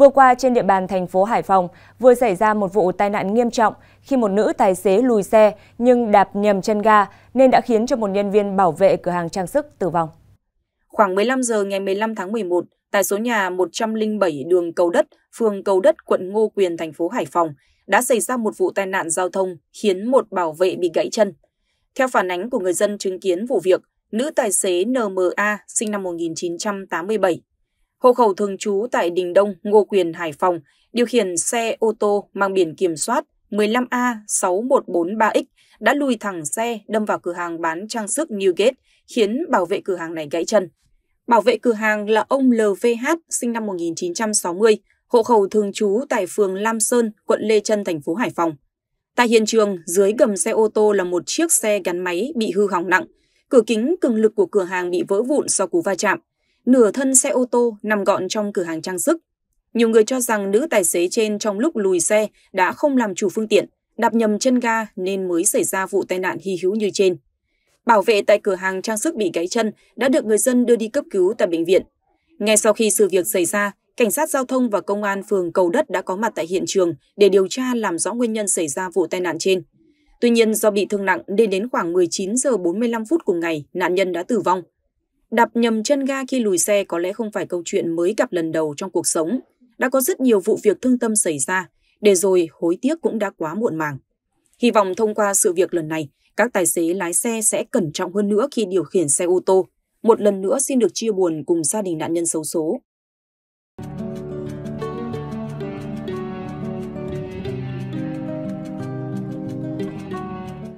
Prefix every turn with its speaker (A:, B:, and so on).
A: Vừa qua trên địa bàn thành phố Hải Phòng vừa xảy ra một vụ tai nạn nghiêm trọng khi một nữ tài xế lùi xe nhưng đạp nhầm chân ga nên đã khiến cho một nhân viên bảo vệ cửa hàng trang sức tử vong.
B: Khoảng 15 giờ ngày 15 tháng 11, tại số nhà 107 đường Cầu Đất, phường Cầu Đất, quận Ngô Quyền, thành phố Hải Phòng, đã xảy ra một vụ tai nạn giao thông khiến một bảo vệ bị gãy chân. Theo phản ánh của người dân chứng kiến vụ việc, nữ tài xế NMA sinh năm 1987 hộ khẩu thường trú tại Đình Đông, Ngô Quyền, Hải Phòng, điều khiển xe ô tô mang biển kiểm soát 15A6143X đã lùi thẳng xe đâm vào cửa hàng bán trang sức Newgate, khiến bảo vệ cửa hàng này gãy chân. Bảo vệ cửa hàng là ông LVH sinh năm 1960, hộ khẩu thường trú tại phường Lam Sơn, quận Lê Trân, thành phố Hải Phòng. Tại hiện trường, dưới gầm xe ô tô là một chiếc xe gắn máy bị hư hỏng nặng. Cửa kính cường lực của cửa hàng bị vỡ vụn sau cú va chạm nửa thân xe ô tô nằm gọn trong cửa hàng trang sức. Nhiều người cho rằng nữ tài xế trên trong lúc lùi xe đã không làm chủ phương tiện, đạp nhầm chân ga nên mới xảy ra vụ tai nạn hy hữu như trên. Bảo vệ tại cửa hàng trang sức bị gãy chân đã được người dân đưa đi cấp cứu tại bệnh viện. Ngay sau khi sự việc xảy ra, cảnh sát giao thông và công an phường Cầu Đất đã có mặt tại hiện trường để điều tra làm rõ nguyên nhân xảy ra vụ tai nạn trên. Tuy nhiên do bị thương nặng nên đến khoảng 19 giờ 45 phút cùng ngày, nạn nhân đã tử vong. Đạp nhầm chân ga khi lùi xe có lẽ không phải câu chuyện mới gặp lần đầu trong cuộc sống. Đã có rất nhiều vụ việc thương tâm xảy ra, để rồi hối tiếc cũng đã quá muộn màng. Hy vọng thông qua sự việc lần này, các tài xế lái xe sẽ cẩn trọng hơn nữa khi điều khiển xe ô tô. Một lần nữa xin được chia buồn cùng gia đình nạn nhân xấu số.